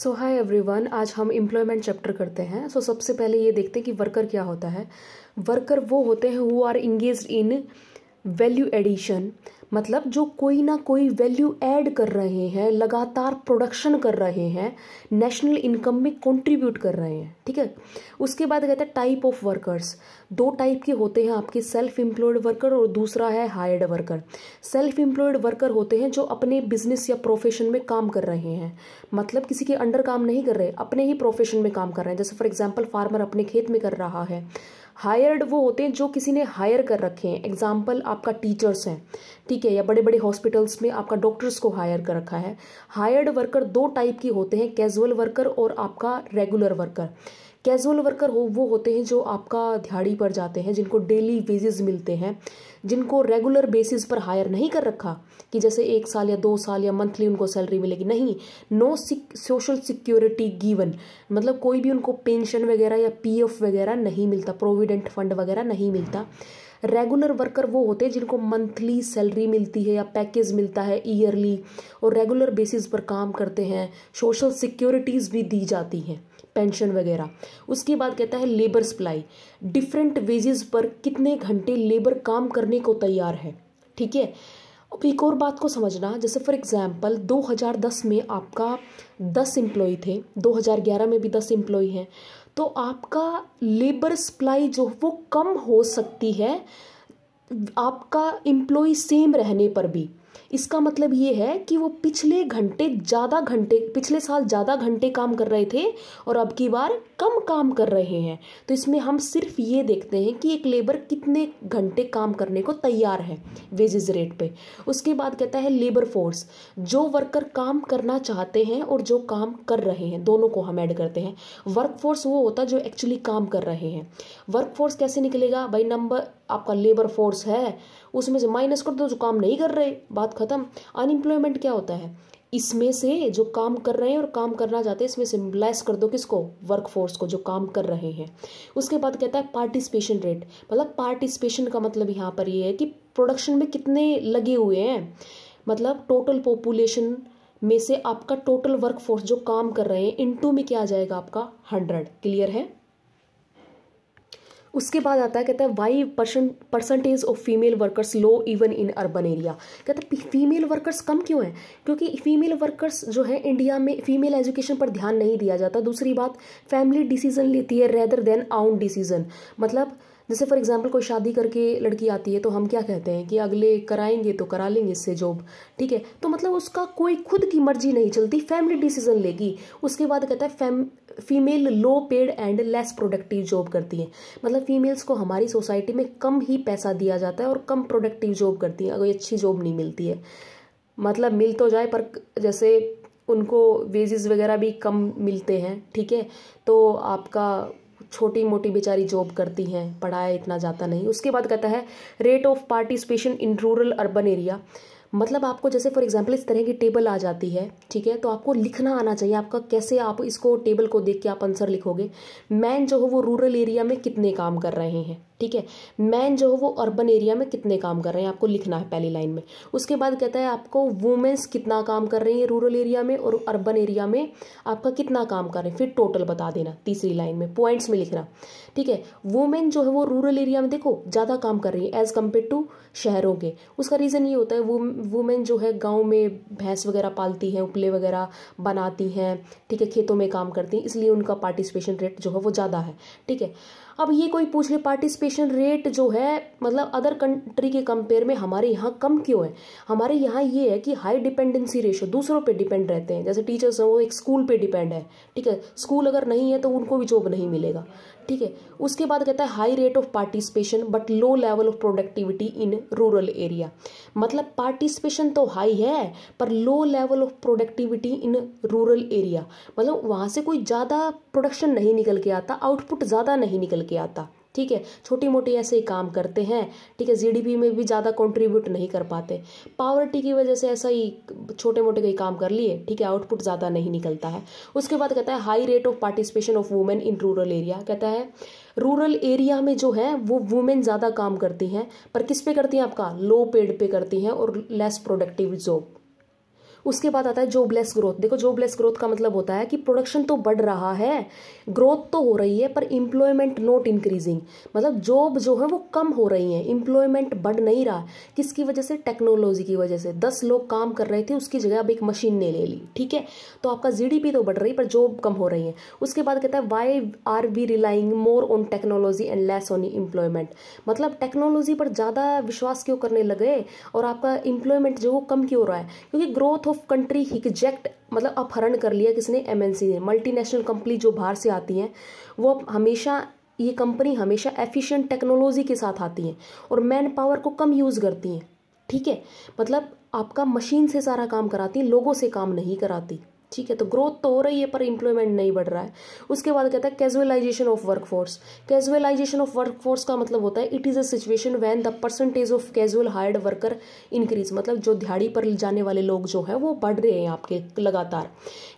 सो high every one आज हम employment chapter करते हैं सो so, सबसे पहले ये देखते हैं कि वर्कर क्या होता है वर्कर वो होते हैं who are engage in value addition मतलब जो कोई ना कोई वैल्यू ऐड कर रहे हैं लगातार प्रोडक्शन कर रहे हैं नेशनल इनकम में कंट्रीब्यूट कर रहे हैं ठीक है उसके बाद कहते हैं टाइप ऑफ वर्कर्स दो टाइप के होते हैं आपके सेल्फ एम्प्लॉयड वर्कर और दूसरा है hired worker self employed worker होते हैं जो अपने बिजनेस या प्रोफेशन में काम कर रहे हैं मतलब किसी के अंडर काम नहीं कर रहे अपने ही प्रोफेशन में काम कर रहे हैं जैसे फॉर एग्जाम्पल फार्मर अपने खेत में कर रहा है हायर्ड वो होते हैं जो किसी ने हायर कर रखे हैं एग्जाम्पल आपका टीचर्स हैं ठीक है या बड़े बड़े हॉस्पिटल्स में आपका डॉक्टर्स को हायर कर रखा है हायर्ड वर्कर दो टाइप के होते हैं कैजुअल वर्कर और आपका रेगुलर वर्कर कैजुअल वर्कर हो वो होते हैं जो आपका दिहाड़ी पर जाते हैं जिनको डेली वेजेस मिलते हैं जिनको रेगुलर बेसिस पर हायर नहीं कर रखा कि जैसे एक साल या दो साल या मंथली उनको सैलरी मिलेगी नहीं नो सोशल सिक्योरिटी गिवन मतलब कोई भी उनको पेंशन वगैरह या पीएफ वगैरह नहीं मिलता प्रोविडेंट फंड वगैरह नहीं मिलता रेगुलर वर्कर वो होते हैं जिनको मंथली सैलरी मिलती है या पैकेज मिलता है ईयरली और रेगुलर बेसिस पर काम करते हैं सोशल सिक्योरिटीज़ भी दी जाती हैं पेंशन वगैरह उसके बाद कहता है लेबर सप्लाई डिफरेंट वेजेस पर कितने घंटे लेबर काम करने को तैयार है ठीक है अब एक और बात को समझना जैसे फॉर एग्ज़ाम्पल 2010 में आपका 10 एम्प्लॉय थे 2011 में भी 10 एम्प्लॉय हैं तो आपका लेबर सप्लाई जो वो कम हो सकती है आपका एम्प्लॉय सेम रहने पर भी इसका मतलब ये है कि वो पिछले घंटे ज़्यादा घंटे पिछले साल ज़्यादा घंटे काम कर रहे थे और अब की बार कम काम कर रहे हैं तो इसमें हम सिर्फ ये देखते हैं कि एक लेबर कितने घंटे काम करने को तैयार है वेजेज रेट पे उसके बाद कहता है लेबर फोर्स जो वर्कर काम करना चाहते हैं और जो काम कर रहे हैं दोनों को हम ऐड करते हैं वर्क फोर्स वो होता है जो एक्चुअली काम कर रहे हैं वर्क फोर्स कैसे निकलेगा भाई नंबर आपका लेबर फोर्स है उसमें से माइनस कर दो जो काम नहीं कर रहे बात खत्म अनएम्प्लॉयमेंट क्या होता है इसमें से जो काम कर रहे हैं और काम करना चाहते हैं इसमें से लेस कर दो किसको वर्क फोर्स को जो काम कर रहे हैं उसके बाद कहता है पार्टिसिपेशन रेट मतलब पार्टिसिपेशन का मतलब यहाँ पर ये है कि प्रोडक्शन में कितने लगे हुए हैं मतलब टोटल पॉपुलेशन में से आपका टोटल वर्क फोर्स जो काम कर रहे हैं इनटू में क्या आ जाएगा आपका हंड्रेड क्लियर है उसके बाद आता है कहता है why percentage of female workers low even in urban area कहता है फीमेल वर्कर्स कम क्यों हैं क्योंकि फीमेल वर्कर्स जो है इंडिया में फीमेल एजुकेशन पर ध्यान नहीं दिया जाता दूसरी बात फैमिली डिसीजन लेती है रेदर देन आउन डिसीजन मतलब जैसे फॉर एग्जांपल कोई शादी करके लड़की आती है तो हम क्या कहते हैं कि अगले कराएंगे तो करा लेंगे इससे जॉब ठीक है तो मतलब उसका कोई खुद की मर्जी नहीं चलती फैमिली डिसीजन लेगी उसके बाद कहता है fam female low paid and less productive job करती हैं मतलब फीमेल्स को हमारी सोसाइटी में कम ही पैसा दिया जाता है और कम प्रोडक्टिव जॉब करती हैं अगर अच्छी जॉब नहीं मिलती है मतलब मिल तो जाए पर जैसे उनको वेजेस वगैरह भी कम मिलते हैं ठीक है तो आपका छोटी मोटी बेचारी जॉब करती हैं पढ़ाया इतना ज़्यादा नहीं उसके बाद कहता है rate of participation in rural urban area मतलब आपको जैसे फॉर एग्जाम्पल इस तरह की टेबल आ जाती है ठीक है तो आपको लिखना आना चाहिए आपका कैसे आप इसको टेबल को देख के आप आंसर लिखोगे मैन जो हो वो रूरल एरिया में कितने काम कर रहे हैं ठीक है मैन जो है वो अर्बन एरिया में कितने काम कर रहे हैं आपको लिखना है पहली लाइन में उसके बाद कहता है आपको वुमेन्स कितना काम कर रही है रूरल एरिया में और अर्बन एरिया में आपका कितना काम कर रहे हैं फिर टोटल बता देना तीसरी लाइन में पॉइंट्स में लिखना ठीक है वुमेन जो है वो रूरल एरिया में देखो ज़्यादा काम कर रही है एज़ कम्पेयर टू शहरों के उसका रीज़न ये होता है वुमेन जो है गाँव में भैंस वगैरह पालती हैं उपले वगैरह बनाती हैं ठीक है खेतों में काम करती हैं इसलिए उनका पार्टिसिपेशन रेट जो है वो ज़्यादा है ठीक है अब ये कोई पूछ ले पार्टिसिपेशन रेट जो है मतलब अदर कंट्री के कंपेयर में हमारे यहाँ कम क्यों है हमारे यहाँ ये है कि हाई डिपेंडेंसी रेशो दूसरों पे डिपेंड रहते हैं जैसे टीचर्स हैं वो एक स्कूल पे डिपेंड है ठीक है स्कूल अगर नहीं है तो उनको भी जॉब नहीं मिलेगा ठीक है उसके बाद कहता है high rate of participation but low level of productivity in rural area मतलब पार्टिसिपेशन तो हाई है पर low level of productivity in rural area मतलब वहाँ से कोई ज़्यादा प्रोडक्शन नहीं निकल के आता आउटपुट ज़्यादा नहीं निकल के आता ठीक है छोटी मोटी ऐसे ही काम करते हैं ठीक है जीडीपी में भी ज़्यादा कंट्रीब्यूट नहीं कर पाते पावर्टी की वजह से ऐसा ही छोटे मोटे कई काम कर लिए ठीक है आउटपुट ज़्यादा नहीं निकलता है उसके बाद कहता है high rate of participation of women in rural area कहता है रूरल एरिया में जो है वो वुमेन ज़्यादा काम करती हैं पर किस पे करती हैं आपका लो पेड पे करती हैं और लेस प्रोडक्टिव जॉब उसके बाद आता है जॉबलेस ग्रोथ देखो जॉबलेस ग्रोथ का मतलब होता है कि प्रोडक्शन तो बढ़ रहा है ग्रोथ तो हो रही है पर एम्प्लॉयमेंट नॉट इंक्रीजिंग मतलब जॉब जो है वो कम हो रही है एम्प्लॉयमेंट बढ़ नहीं रहा किसकी वजह से टेक्नोलॉजी की वजह से दस लोग काम कर रहे थे उसकी जगह अब एक मशीन ने ले ली ठीक है तो आपका जी तो बढ़ रही पर जॉब कम हो रही है उसके बाद कहता है why are we relying more on technology and less on employment मतलब टेक्नोलॉजी पर ज़्यादा विश्वास क्यों करने लगे और आपका एम्प्लॉयमेंट जो वो कम क्यों हो रहा है क्योंकि ग्रोथ ऑफ कंट्री हिकजेक्ट मतलब अपहरण कर लिया किसने एमएनसी ने मल्टीनेशनल कंपनी जो बाहर से आती हैं वो हमेशा ये कंपनी हमेशा एफिशिएंट टेक्नोलॉजी के साथ आती हैं और मैन पावर को कम यूज़ करती हैं ठीक है मतलब आपका मशीन से सारा काम कराती लोगों से काम नहीं कराती ठीक है तो ग्रोथ तो हो रही है पर इंप्लॉयमेंट नहीं बढ़ रहा है उसके बाद कहता है casualisation of work force casualisation of work force का मतलब होता है it is a situation when the percentage of casual hired worker increase मतलब जो दिहाड़ी पर जाने वाले लोग जो हैं वो बढ़ रहे हैं आपके लगातार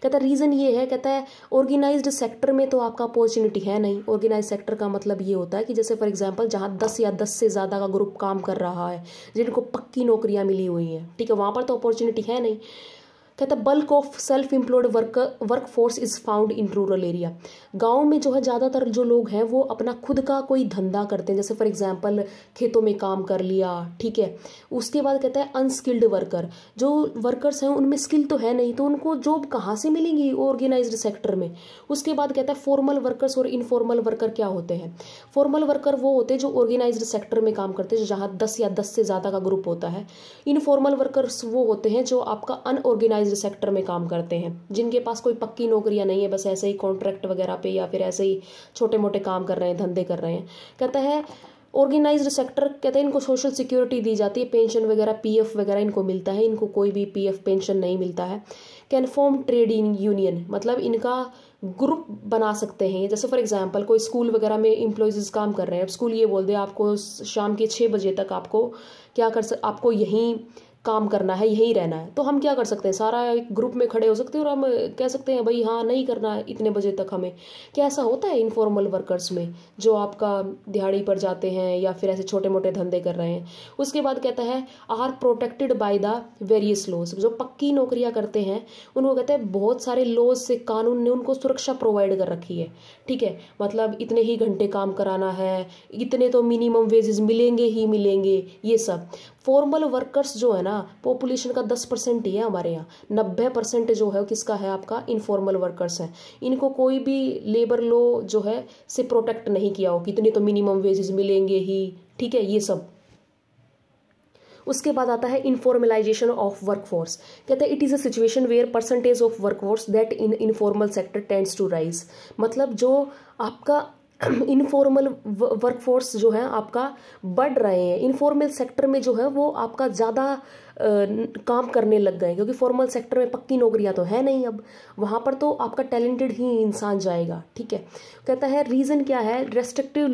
कहता है रीज़न ये है कहता है ऑर्गेनाइज सेक्टर में तो आपका अपॉर्चुनिटी है नहीं ऑर्गेनाइज सेक्टर का मतलब ये होता है कि जैसे फॉर एग्जाम्पल जहाँ दस या दस से ज़्यादा का ग्रुप काम कर रहा है जिनको पक्की नौकरियाँ मिली हुई हैं ठीक है वहाँ पर तो अपॉर्चुनिटी है नहीं कहता bulk of self employed work work force is found in rural area गाँव में जो है ज़्यादातर जो लोग हैं वो अपना खुद का कोई धंधा करते हैं जैसे फॉर एग्जाम्पल खेतों में काम कर लिया ठीक है उसके बाद कहता है अनस्किल्ड वर्कर जो वर्कर्स हैं उनमें स्किल तो है नहीं तो उनको जॉब कहाँ से मिलेंगी ऑर्गेनाइज सेक्टर में उसके बाद कहता है फॉर्मल वर्कर्स और इनफॉर्मल वर्कर क्या होते हैं फॉर्मल वर्कर वो होते हैं जो ऑर्गेनाइज सेक्टर में काम करते हैं जहाँ दस या दस से ज़्यादा का ग्रुप होता है इनफॉर्मल वर्कर्स वो होते हैं जो आपका अनऑर्गेनाइज प्रेशराइज्ड सेक्टर में काम करते हैं जिनके पास कोई पक्की नौकरियां नहीं है बस ऐसे ही कॉन्ट्रैक्ट वगैरह पे या फिर ऐसे ही छोटे मोटे काम कर रहे हैं धंधे कर रहे हैं कहता है ऑर्गेनाइज सेक्टर कहते हैं इनको सोशल सिक्योरिटी दी जाती है पेंशन वगैरह पी वगैरह इनको मिलता है इनको कोई भी पी पेंशन नहीं मिलता है कैन फॉर्म ट्रेड यूनियन मतलब इनका ग्रुप बना सकते हैं जैसे फॉर एग्जांपल कोई स्कूल वगैरह में एम्प्लॉयज़ काम कर रहे हैं अब स्कूल ये बोल दे आपको शाम के छः बजे तक आपको क्या कर सक आपको यहीं काम करना है यहीं रहना है तो हम क्या कर सकते हैं सारा एक ग्रुप में खड़े हो सकते हैं और हम कह सकते हैं भाई हाँ नहीं करना है इतने बजे तक हमें क्या ऐसा होता है इनफॉर्मल वर्कर्स में जो आपका दिहाड़ी पर जाते हैं या फिर ऐसे छोटे मोटे धंधे कर रहे हैं उसके बाद कहता है are protected by the various laws जो पक्की नौकरियाँ करते हैं उनको कहते हैं बहुत सारे लॉज से कानून ने उनको सुरक्षा प्रोवाइड कर रखी है ठीक है मतलब इतने ही घंटे काम कराना है इतने तो मिनिमम वेजेस मिलेंगे ही मिलेंगे ये सब फॉर्मल वर्कर्स जो है ना पॉपुलेशन का दस परसेंट ही है हमारे यहाँ नब्बे परसेंट जो है किसका है आपका इनफॉर्मल वर्कर्स हैं इनको कोई भी लेबर लो जो है से प्रोटेक्ट नहीं किया हो कितने तो मिनिमम वेजेस मिलेंगे ही ठीक है ये सब उसके बाद आता है इनफॉर्मलाइजेशन ऑफ वर्कफोर्स कहते हैं it is a situation where percentage of workforce that in informal sector tends to rise मतलब जो आपका इनफॉर्मल वर्कफोर्स जो है आपका बढ़ रहे हैं इनफॉर्मल सेक्टर में जो है वो आपका ज़्यादा काम करने लग गए क्योंकि फॉर्मल सेक्टर में पक्की नौकरियां तो है नहीं अब वहाँ पर तो आपका टैलेंटेड ही इंसान जाएगा ठीक है कहता है रीज़न क्या है restrictive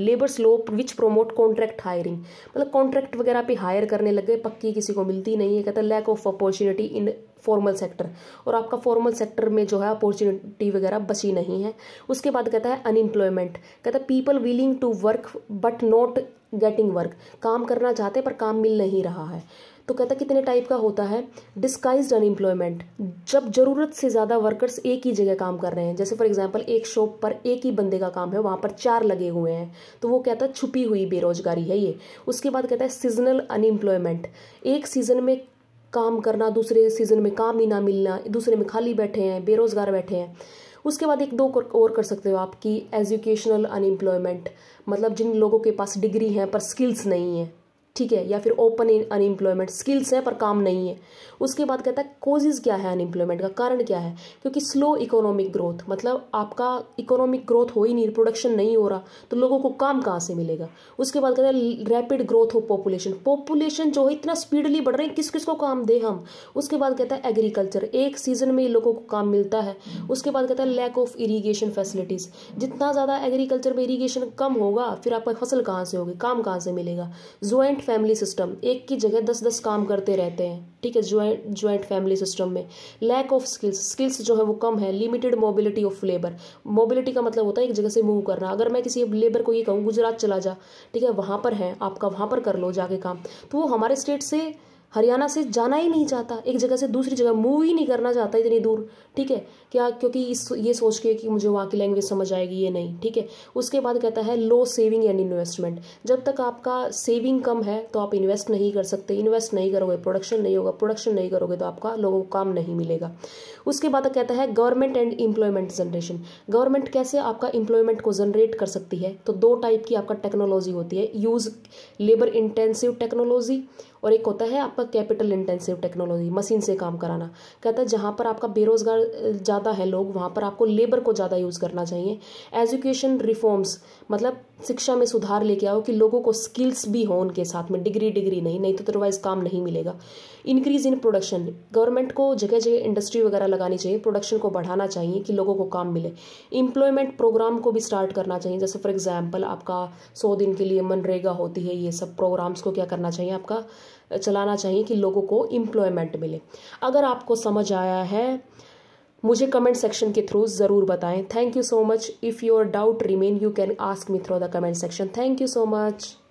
labour slope which promote contract hiring मतलब कॉन्ट्रैक्ट वगैरह पे हायर करने लग गए पक्की किसी को मिलती नहीं है कहता है lack of opportunity in formal sector और आपका फॉर्मल सेक्टर में जो है अपॉर्चुनिटी वगैरह बची नहीं है उसके बाद कहता है अनएम्प्लॉयमेंट कहता है people willing to work but not getting work काम करना चाहते पर काम मिल नहीं रहा है तो कहता कितने टाइप का होता है डिस्काइज अनएम्प्लॉयमेंट जब ज़रूरत से ज़्यादा वर्कर्स एक ही जगह काम कर रहे हैं जैसे फॉर एग्जाम्पल एक शॉप पर एक ही बंदे का काम है वहाँ पर चार लगे हुए हैं तो वो कहता है छुपी हुई बेरोजगारी है ये उसके बाद कहता है सीजनल अनएम्प्लॉयमेंट एक सीज़न में काम करना दूसरे सीज़न में काम ही ना मिलना दूसरे में खाली बैठे हैं बेरोज़गार बैठे हैं उसके बाद एक दो और कर सकते हो आप कि एजुकेशनल अनएम्प्लॉयमेंट मतलब जिन लोगों के पास डिग्री है पर स्किल्स नहीं है ठीक है या फिर ओपन अनएम्प्लॉयमेंट स्किल्स हैं पर काम नहीं है उसके बाद कहता है कोजेज़ क्या है अनएम्प्लॉयमेंट का कारण क्या है क्योंकि स्लो इकोनॉमिक ग्रोथ मतलब आपका इकोनॉमिक ग्रोथ हो ही नहीं प्रोडक्शन नहीं हो रहा तो लोगों को काम कहाँ से मिलेगा उसके बाद कहता है रैपिड ग्रोथ हो पॉपुलेशन पॉपुलेशन जो है इतना स्पीडली बढ़ रहे हैं किस किस को काम दे हम उसके बाद कहता है एग्रीकल्चर एक सीजन में ही लोगों को काम मिलता है उसके बाद कहता है लैक ऑफ इरीगेशन फैसिलिटीज़ जितना ज़्यादा एग्रीकल्चर में इरीगेशन कम होगा फिर आपका फसल कहाँ से होगी काम कहाँ से मिलेगा ज्वाइंट फैमिली सिस्टम एक की जगह दस दस काम करते रहते हैं ठीक है ज्वाइंट ज्वाइंट फैमिली सिस्टम में लैक ऑफ स्किल्स स्किल्स जो है वो कम है limited mobility of labour mobility का मतलब होता है एक जगह से मूव करना अगर मैं किसी लेबर को ये कहूँ गुजरात चला जा ठीक है वहाँ पर है आपका वहाँ पर कर लो जाके काम तो वो हमारे स्टेट से हरियाणा से जाना ही नहीं चाहता एक जगह से दूसरी जगह मूव ही नहीं करना चाहता इतनी दूर ठीक है क्या क्योंकि इस ये सोच के कि मुझे वहाँ की लैंग्वेज समझ आएगी ये नहीं ठीक है उसके बाद कहता है लो सेविंग एंड इन्वेस्टमेंट जब तक आपका सेविंग कम है तो आप इन्वेस्ट नहीं कर सकते इन्वेस्ट नहीं करोगे प्रोडक्शन नहीं होगा प्रोडक्शन नहीं करोगे तो आपका लोगों को काम नहीं मिलेगा उसके बाद कहता है government and employment generation government कैसे आपका एम्प्लॉयमेंट को जनरेट कर सकती है तो दो टाइप की आपका टेक्नोलॉजी होती है यूज़ लेबर इंटेंसिव टेक्नोलॉजी और एक होता है आपका कैपिटल इंटेंसिव टेक्नोलॉजी मशीन से काम कराना कहता है जहाँ पर आपका बेरोजगार ज़्यादा है लोग वहाँ पर आपको लेबर को ज़्यादा यूज़ करना चाहिए एजुकेशन रिफॉर्म्स मतलब शिक्षा में सुधार लेके आओ कि लोगों को स्किल्स भी हो उनके साथ में डिग्री डिग्री नहीं नहीं तो अदरवाइज काम नहीं मिलेगा इंक्रीज़ इन प्रोडक्शन गवर्नमेंट को जगह जगह इंडस्ट्री वगैरह लगानी चाहिए प्रोडक्शन को बढ़ाना चाहिए कि लोगों को काम मिले इम्प्लॉयमेंट प्रोग्राम को भी स्टार्ट करना चाहिए जैसे फॉर एग्जाम्पल आपका सौ दिन के लिए मनरेगा होती है ये सब प्रोग्राम्स को क्या करना चाहिए आपका चलाना चाहिए कि लोगों को इम्प्लॉयमेंट मिले अगर आपको समझ आया है मुझे कमेंट सेक्शन के थ्रू ज़रूर बताएं thank you so much if your doubt remain you can ask me through the comment section thank you so much